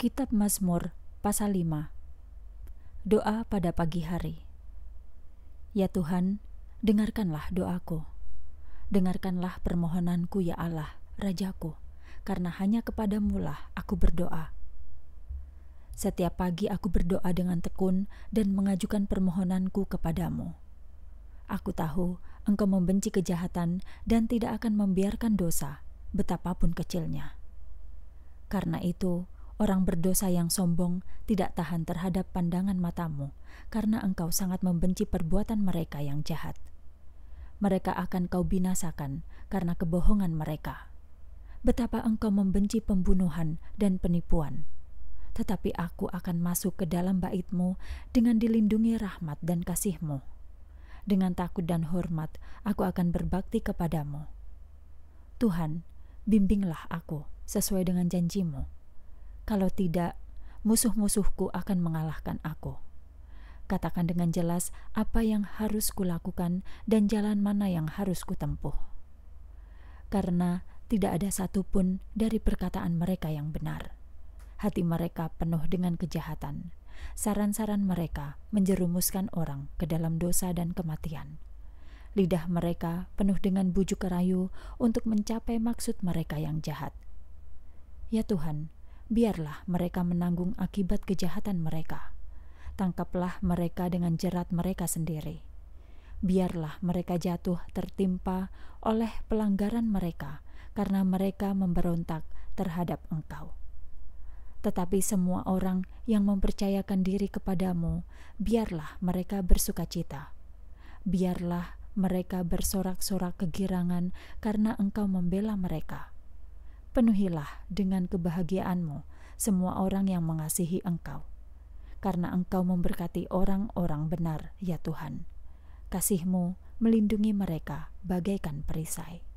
Kitab Mazmur pasal 5 Doa pada pagi hari Ya Tuhan, dengarkanlah doaku. Dengarkanlah permohonanku ya Allah, Rajaku, karena hanya kepadamulah aku berdoa. Setiap pagi aku berdoa dengan tekun dan mengajukan permohonanku kepadamu. Aku tahu engkau membenci kejahatan dan tidak akan membiarkan dosa, betapapun kecilnya. Karena itu, Orang berdosa yang sombong tidak tahan terhadap pandangan matamu, karena engkau sangat membenci perbuatan mereka yang jahat. Mereka akan kau binasakan karena kebohongan mereka. Betapa engkau membenci pembunuhan dan penipuan. Tetapi aku akan masuk ke dalam baitmu dengan dilindungi rahmat dan kasihmu. Dengan takut dan hormat, aku akan berbakti kepadamu. Tuhan, bimbinglah aku sesuai dengan janjimu kalau tidak, musuh-musuhku akan mengalahkan aku. Katakan dengan jelas apa yang harus kulakukan dan jalan mana yang harus kutempuh. Karena tidak ada satupun dari perkataan mereka yang benar. Hati mereka penuh dengan kejahatan. Saran-saran mereka menjerumuskan orang ke dalam dosa dan kematian lidah mereka penuh dengan bujuk rayu untuk mencapai maksud mereka yang jahat. Ya Tuhan, biarlah mereka menanggung akibat kejahatan mereka. Tangkaplah mereka dengan jerat mereka sendiri. Biarlah mereka jatuh tertimpa oleh pelanggaran mereka, karena mereka memberontak terhadap Engkau. Tetapi semua orang yang mempercayakan diri kepadamu, biarlah mereka bersuka cita. Biarlah mereka bersorak-sorak kegirangan karena Engkau membela mereka penuhilah dengan kebahagiaanmu semua orang yang mengasihi engkau. Karena engkau memberkati orang-orang benar, ya Tuhan. Kasihmu melindungi mereka bagaikan perisai.